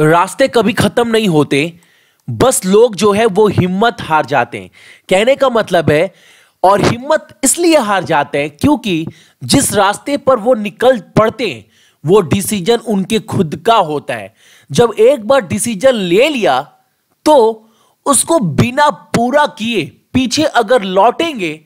रास्ते कभी खत्म नहीं होते बस लोग जो है वो हिम्मत हार जाते हैं कहने का मतलब है और हिम्मत इसलिए हार जाते हैं क्योंकि जिस रास्ते पर वो निकल पड़ते हैं वो डिसीजन उनके खुद का होता है जब एक बार डिसीजन ले लिया तो उसको बिना पूरा किए पीछे अगर लौटेंगे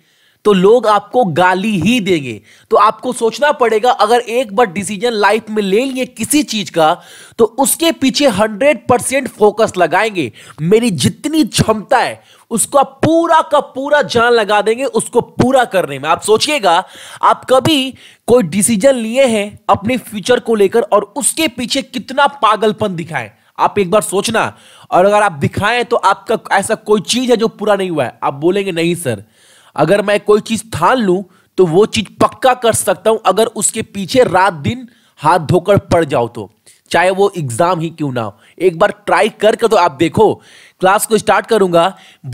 तो लोग आपको गाली ही देंगे तो आपको सोचना पड़ेगा अगर एक बार डिसीजन लाइफ में ले लिए किसी चीज का तो उसके पीछे हंड्रेड परसेंट फोकस लगाएंगे मेरी जितनी क्षमता है उसका पूरा का पूरा जान लगा देंगे उसको पूरा करने में आप सोचिएगा आप कभी कोई डिसीजन लिए हैं अपने फ्यूचर को लेकर और उसके पीछे कितना पागलपन दिखाएं आप एक बार सोचना और अगर आप दिखाएं तो आपका ऐसा कोई चीज है जो पूरा नहीं हुआ है आप बोलेंगे नहीं सर अगर मैं कोई चीज ठान लू तो वो चीज पक्का कर सकता हूं अगर उसके पीछे रात दिन हाथ धोकर पड़ जाओ तो चाहे वो एग्जाम ही क्यों ना हो एक बार ट्राई कर कर तो आप देखो क्लास को स्टार्ट करूंगा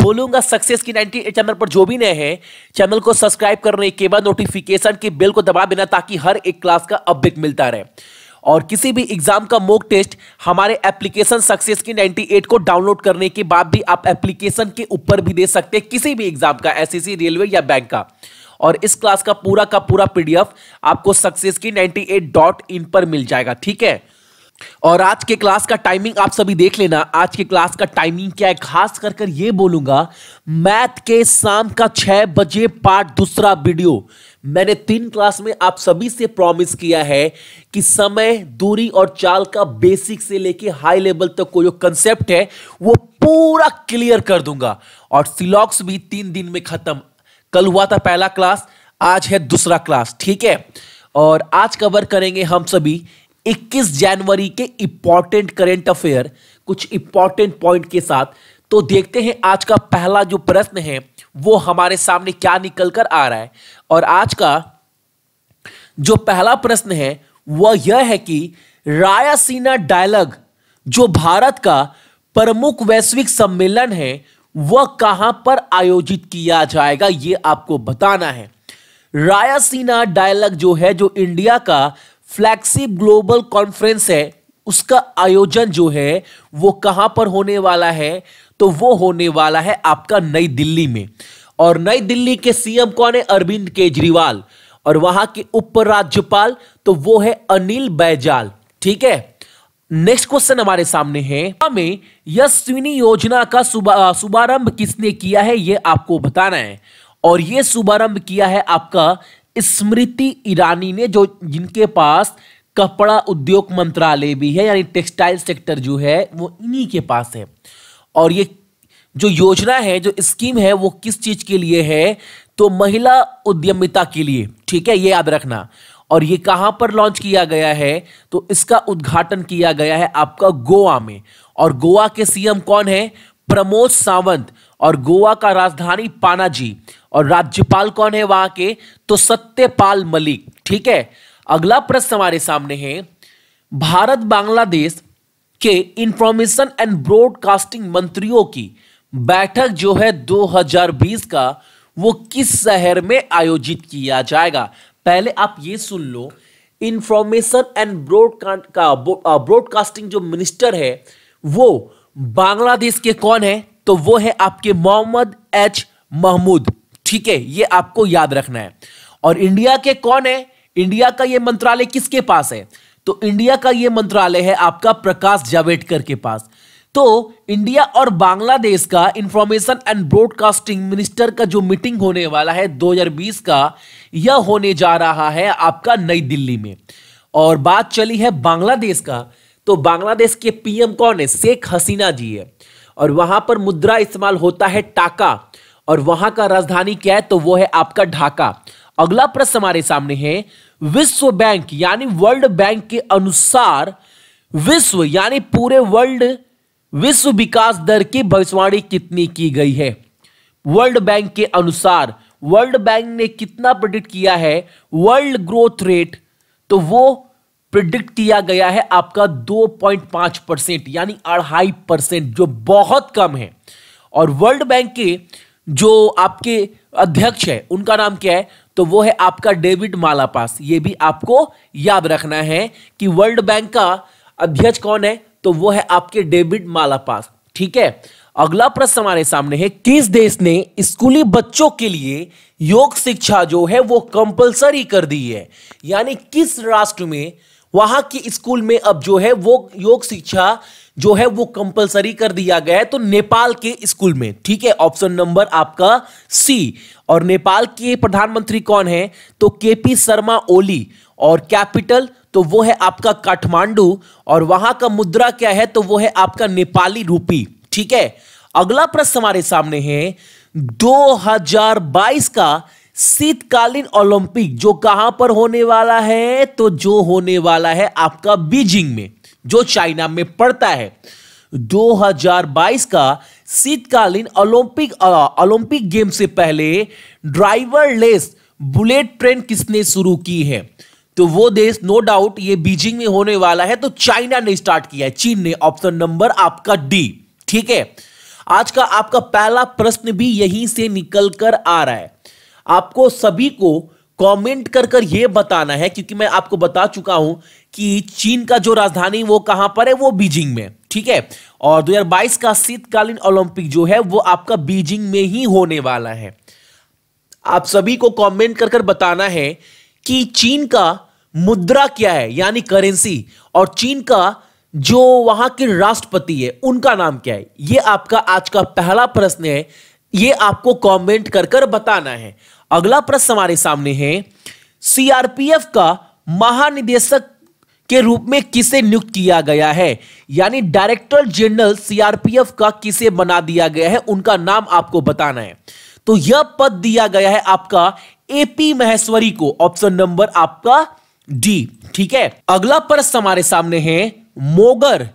बोलूंगा सक्सेस की नाइनटी चैनल पर जो भी नए हैं चैनल को सब्सक्राइब करने के बाद नोटिफिकेशन के बेल को दबा देना ताकि हर एक क्लास का अपडेट मिलता रहे और किसी भी एग्जाम का मोक टेस्ट हमारे एप्लीकेशन सक्सेस की 98 को डाउनलोड करने के बाद भी आप एप्लीकेशन के ऊपर भी दे सकते हैं किसी भी एग्जाम का एस रेलवे e या बैंक का और इस क्लास का पूरा का पूरा पीडीएफ आपको सक्सेस की नाइनटी पर मिल जाएगा ठीक है और आज के क्लास का टाइमिंग आप सभी देख लेना आज के क्लास का टाइमिंग क्या है खास कर कर ये बोलूंगा मैथ के शाम का छह बजे पार्ट दूसरा वीडियो मैंने तीन क्लास में आप सभी से प्रॉमिस किया है कि समय दूरी और चाल का बेसिक से लेके हाई लेवल तक को जो कंसेप्ट है वो पूरा क्लियर कर दूंगा और सिलॉक्स भी तीन दिन में खत्म कल हुआ था पहला क्लास आज है दूसरा क्लास ठीक है और आज कवर करेंगे हम सभी 21 जनवरी के इंपॉर्टेंट करेंट अफेयर कुछ इंपॉर्टेंट पॉइंट के साथ तो देखते हैं आज का पहला जो प्रश्न है वो हमारे सामने क्या निकल कर आ रहा है और आज का जो पहला प्रश्न है वह यह है कि रायासीना डायलॉग जो भारत का प्रमुख वैश्विक सम्मेलन है वह कहां पर आयोजित किया जाएगा यह आपको बताना है रायासीना डायलॉग जो है जो इंडिया का फ्लैगशिप ग्लोबल कॉन्फ्रेंस है उसका आयोजन जो है वो कहां पर होने वाला है तो वो होने वाला है आपका नई दिल्ली में और नई दिल्ली के सीएम कौन है अरविंद केजरीवाल और वहां के उपराज्यपाल तो वो है अनिल बैजाल ठीक है नेक्स्ट क्वेश्चन हमारे सामने है हमें यशस्विनी योजना का शुभारंभ किसने किया है यह आपको बताना है और यह शुभारंभ किया है आपका स्मृति ईरानी ने जो जिनके पास कपड़ा उद्योग मंत्रालय भी है यानी टेक्सटाइल सेक्टर जो है वो इन्हीं के पास है और ये जो योजना है जो स्कीम है वो किस चीज के लिए है तो महिला उद्यमिता के लिए ठीक है ये याद रखना और ये कहां पर लॉन्च किया गया है तो इसका उद्घाटन किया गया है आपका गोवा में और गोवा के सीएम कौन है प्रमोद सावंत और गोवा का राजधानी पानाजी और राज्यपाल कौन है वहां के तो सत्यपाल मलिक ठीक है अगला प्रश्न हमारे सामने है भारत बांग्लादेश के इंफॉर्मेशन एंड ब्रॉडकास्टिंग मंत्रियों की बैठक जो है 2020 का वो किस शहर में आयोजित किया जाएगा पहले आप ये सुन लो इंफॉर्मेशन एंड ब्रॉडकास्ट का ब्रॉडकास्टिंग जो मिनिस्टर है वो बांग्लादेश के कौन है तो वो है आपके मोहम्मद एच महमूद ठीक है ये आपको याद रखना है और इंडिया के कौन है इंडिया का यह मंत्रालय किसके पास है तो इंडिया का यह मंत्रालय है आपका प्रकाश जावेडकर के पास तो इंडिया और बांग्लादेश का इंफॉर्मेशन एंड ब्रॉडकास्टिंग मिनिस्टर का जो मीटिंग होने वाला है 2020 का यह होने जा रहा है आपका नई दिल्ली में और बात चली है बांग्लादेश का तो बांग्लादेश के पीएम कौन है शेख हसीना जी है और वहां पर मुद्रा इस्तेमाल होता है टाका और वहां का राजधानी क्या है तो वो है आपका ढाका अगला प्रश्न हमारे सामने है विश्व बैंक यानी वर्ल्ड बैंक के अनुसार विश्व यानी पूरे वर्ल्ड विश्व विकास दर की भविष्यवाणी कितनी की गई है वर्ल्ड बैंक के अनुसार वर्ल्ड बैंक ने कितना प्रिडिक्ट किया है वर्ल्ड ग्रोथ रेट तो वो प्रिडिक्ट किया गया है आपका 2.5 परसेंट यानी अढ़ाई परसेंट जो बहुत कम है और वर्ल्ड बैंक के जो आपके अध्यक्ष है उनका नाम क्या है तो वो है आपका डेविड मालापास ये भी आपको याद रखना है कि वर्ल्ड बैंक का अध्यक्ष कौन है तो वो है आपके डेविड मालापास ठीक है अगला प्रश्न हमारे सामने है किस देश ने स्कूली बच्चों के लिए योग शिक्षा जो है वो कंपलसरी कर दी है यानी किस राष्ट्र में वहां की स्कूल में अब जो है वो योग शिक्षा जो है वो कंपलसरी कर दिया गया है तो नेपाल के स्कूल में ठीक है ऑप्शन नंबर आपका सी और नेपाल के प्रधानमंत्री कौन है तो केपी शर्मा ओली और कैपिटल तो वो है आपका काठमांडू और वहां का मुद्रा क्या है तो वो है आपका नेपाली रूपी ठीक है अगला प्रश्न हमारे सामने है 2022 का शीतकालीन ओलंपिक जो कहां पर होने वाला है तो जो होने वाला है आपका बीजिंग में जो चाइना में पड़ता है 2022 का शीतकालीन ओलंपिक ओलंपिक गेम से पहले लेस बुलेट ट्रेन किसने शुरू की है तो वो देश नो डाउट ये बीजिंग में होने वाला है तो चाइना ने स्टार्ट किया है चीन ने ऑप्शन नंबर आपका डी ठीक है आज का आपका पहला प्रश्न भी यहीं से निकल कर आ रहा है आपको सभी को कमेंट कर कर ये बताना है क्योंकि मैं आपको बता चुका हूं कि चीन का जो राजधानी वो कहां पर है वो बीजिंग में ठीक है और 2022 का शीतकालीन ओलंपिक जो है वो आपका बीजिंग में ही होने वाला है आप सभी को कमेंट कर कर बताना है कि चीन का मुद्रा क्या है यानी करेंसी और चीन का जो वहां के राष्ट्रपति है उनका नाम क्या है ये आपका आज का पहला प्रश्न है ये आपको कमेंट कर कर बताना है अगला प्रश्न हमारे सामने है सीआरपीएफ का महानिदेशक के रूप में किसे नियुक्त किया गया है यानी डायरेक्टर जनरल सीआरपीएफ का किसे बना दिया गया है उनका नाम आपको बताना है तो यह पद दिया गया है आपका एपी महेश्वरी को ऑप्शन नंबर आपका डी ठीक है अगला प्रश्न हमारे सामने है मोगर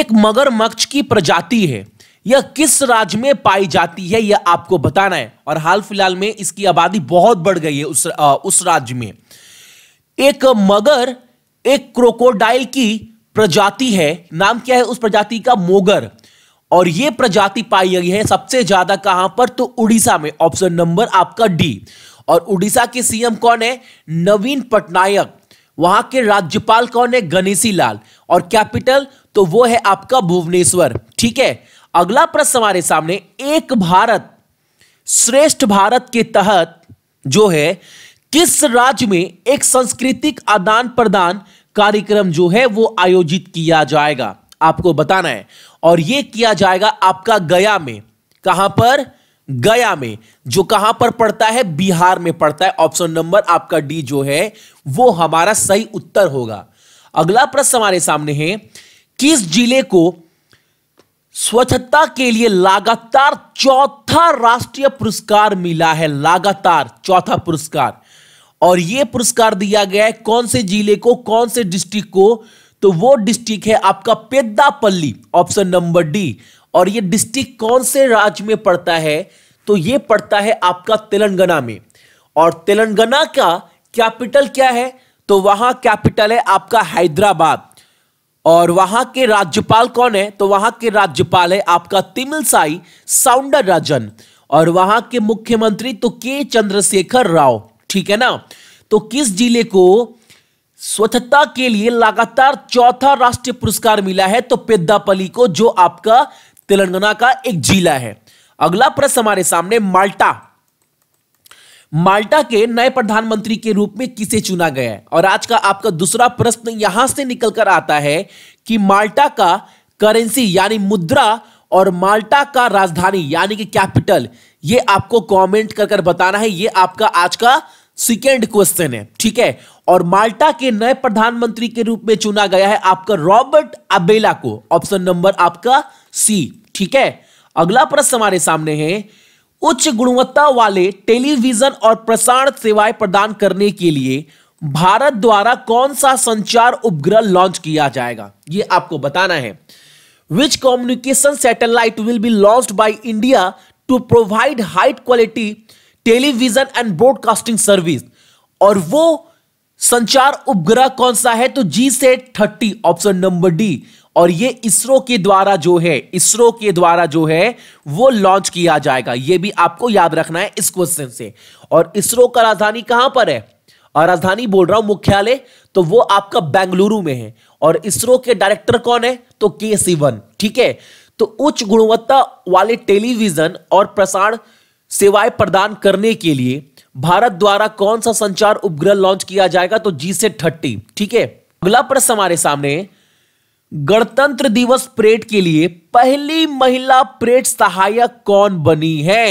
एक मगरमच्छ की प्रजाति है यह किस राज्य में पाई जाती है यह आपको बताना है और हाल फिलहाल में इसकी आबादी बहुत बढ़ गई है उस आ, उस राज्य में एक मगर एक क्रोकोडाइल की प्रजाति है नाम क्या है उस प्रजाति का मोगर और यह प्रजाति पाई गई है सबसे ज्यादा कहां पर तो उड़ीसा में ऑप्शन नंबर आपका डी और उड़ीसा के सीएम कौन है नवीन पटनायक वहां के राज्यपाल कौन है गणेशी लाल और कैपिटल तो वो है आपका भुवनेश्वर ठीक है अगला प्रश्न हमारे सामने एक भारत श्रेष्ठ भारत के तहत जो है किस राज्य में एक सांस्कृतिक आदान प्रदान कार्यक्रम जो है वो आयोजित किया जाएगा आपको बताना है और ये किया जाएगा आपका गया में कहां पर गया में जो कहां पर पड़ता है बिहार में पड़ता है ऑप्शन नंबर आपका डी जो है वो हमारा सही उत्तर होगा अगला प्रश्न हमारे सामने है किस जिले को स्वच्छता के लिए लगातार चौथा राष्ट्रीय पुरस्कार मिला है लगातार चौथा पुरस्कार और यह पुरस्कार दिया गया है कौन से जिले को कौन से डिस्ट्रिक्ट को तो वो डिस्ट्रिक्ट है आपका पेद्दापल्ली ऑप्शन नंबर डी और ये डिस्ट्रिक्ट कौन से राज्य में पड़ता है तो ये पड़ता है आपका तेलंगाना में और तेलंगाना का कैपिटल क्या है तो वहां कैपिटल है आपका हैदराबाद और वहां के राज्यपाल कौन है तो वहां के राज्यपाल है आपका साउंडर राजन और वहां के मुख्यमंत्री तो के चंद्रशेखर राव ठीक है ना तो किस जिले को स्वच्छता के लिए लगातार चौथा राष्ट्रीय पुरस्कार मिला है तो पेद्दापली को जो आपका तेलंगाना का एक जिला है अगला प्रश्न हमारे सामने माल्टा माल्टा के नए प्रधानमंत्री के रूप में किसे चुना गया है और आज का आपका दूसरा प्रश्न यहां से निकलकर आता है कि माल्टा का करेंसी यानी मुद्रा और माल्टा का राजधानी यानी कि कैपिटल ये आपको कमेंट कर कर बताना है ये आपका आज का सेकेंड क्वेश्चन है ठीक है और माल्टा के नए प्रधानमंत्री के रूप में चुना गया है आपका रॉबर्ट अबेला को ऑप्शन नंबर आपका सी ठीक है अगला प्रश्न हमारे सामने है उच्च गुणवत्ता वाले टेलीविजन और प्रसारण सेवाएं प्रदान करने के लिए भारत द्वारा कौन सा संचार उपग्रह लॉन्च किया जाएगा यह आपको बताना है which communication satellite will be launch by India to provide height quality television and broadcasting service और वो संचार उपग्रह कौन सा है तो जी से थर्टी ऑप्शन नंबर डी और ये इसरो के द्वारा जो है इसरो के द्वारा जो है वो लॉन्च किया जाएगा ये भी आपको याद रखना है इस क्वेश्चन से और इसरो का राजधानी कहां पर है और राजधानी बोल रहा हूं मुख्यालय तो वो आपका बेंगलुरु में है और इसरो के डायरेक्टर कौन है तो के सीवन ठीक है तो उच्च गुणवत्ता वाले टेलीविजन और प्रसारण सेवाएं प्रदान करने के लिए भारत द्वारा कौन सा संचार उपग्रह लॉन्च किया जाएगा तो जी से थर्टी ठीक है अगला प्रश्न हमारे सामने है गणतंत्र दिवस परेड के लिए पहली महिला परेड सहायक कौन बनी है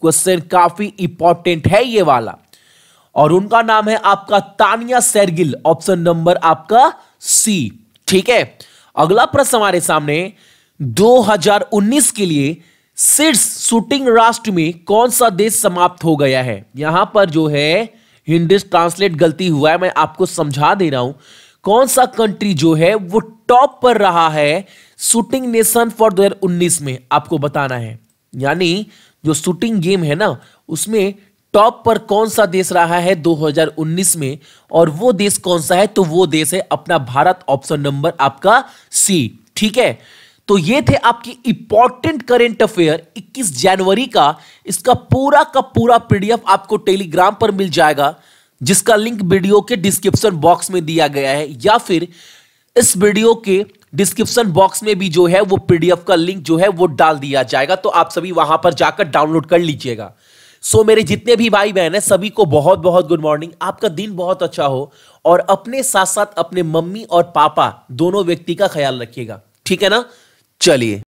क्वेश्चन काफी इंपॉर्टेंट है ये वाला और उनका नाम है आपका तानिया सैरगिल ऑप्शन नंबर आपका सी ठीक है अगला प्रश्न हमारे सामने 2019 के लिए सिर्स शूटिंग राष्ट्र में कौन सा देश समाप्त हो गया है यहां पर जो है हिंदी ट्रांसलेट गलती हुआ है मैं आपको समझा दे रहा हूं कौन सा कंट्री जो है वो टॉप पर रहा है शूटिंग नेशन फॉर 2019 में आपको बताना है यानी जो शूटिंग गेम है ना उसमें टॉप पर कौन सा देश रहा है 2019 में और वो देश कौन सा है तो वो देश है अपना भारत ऑप्शन नंबर आपका सी ठीक है तो ये थे आपकी इंपॉर्टेंट करेंट अफेयर 21 जनवरी का इसका पूरा का पूरा पीडीएफ आपको टेलीग्राम पर मिल जाएगा जिसका लिंक वीडियो के डिस्क्रिप्शन बॉक्स में दिया गया है या फिर इस वीडियो के डिस्क्रिप्शन बॉक्स में भी जो है वो पीडीएफ का लिंक जो है वो डाल दिया जाएगा तो आप सभी वहां पर जाकर डाउनलोड कर लीजिएगा सो so, मेरे जितने भी भाई बहन है सभी को बहुत बहुत गुड मॉर्निंग आपका दिन बहुत अच्छा हो और अपने साथ साथ अपने मम्मी और पापा दोनों व्यक्ति का ख्याल रखिएगा ठीक है ना चलिए